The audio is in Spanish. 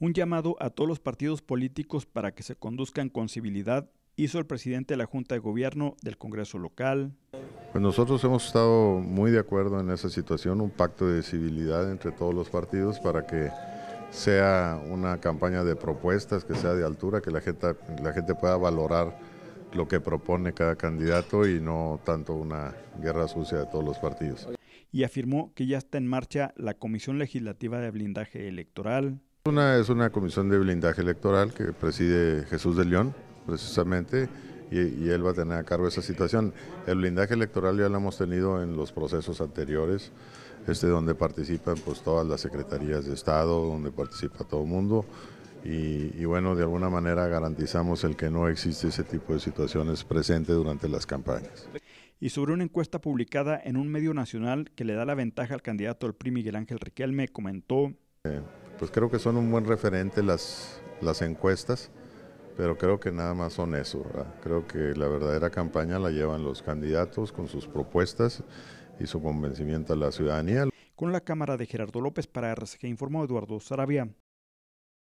Un llamado a todos los partidos políticos para que se conduzcan con civilidad hizo el presidente de la Junta de Gobierno del Congreso local. Pues nosotros hemos estado muy de acuerdo en esa situación, un pacto de civilidad entre todos los partidos para que sea una campaña de propuestas, que sea de altura, que la gente, la gente pueda valorar lo que propone cada candidato y no tanto una guerra sucia de todos los partidos. Y afirmó que ya está en marcha la Comisión Legislativa de Blindaje Electoral, es una comisión de blindaje electoral que preside Jesús de León, precisamente, y, él va a tener a cargo esa situación. El blindaje electoral ya lo hemos tenido en los procesos anteriores, este donde participan pues todas las secretarías de Estado, donde participa todo el mundo, y, bueno, de alguna manera garantizamos el que no existe ese tipo de situaciones presentes durante las campañas. Y sobre una encuesta publicada en un medio nacional que le da la ventaja al candidato al PRI Miguel Ángel Riquelme, comentó... Eh, pues creo que son un buen referente las, encuestas, pero creo que nada más son eso. Creo que la verdadera campaña la llevan los candidatos con sus propuestas y su convencimiento a la ciudadanía. Con la cámara de Gerardo López para Que informó Eduardo Sarabia.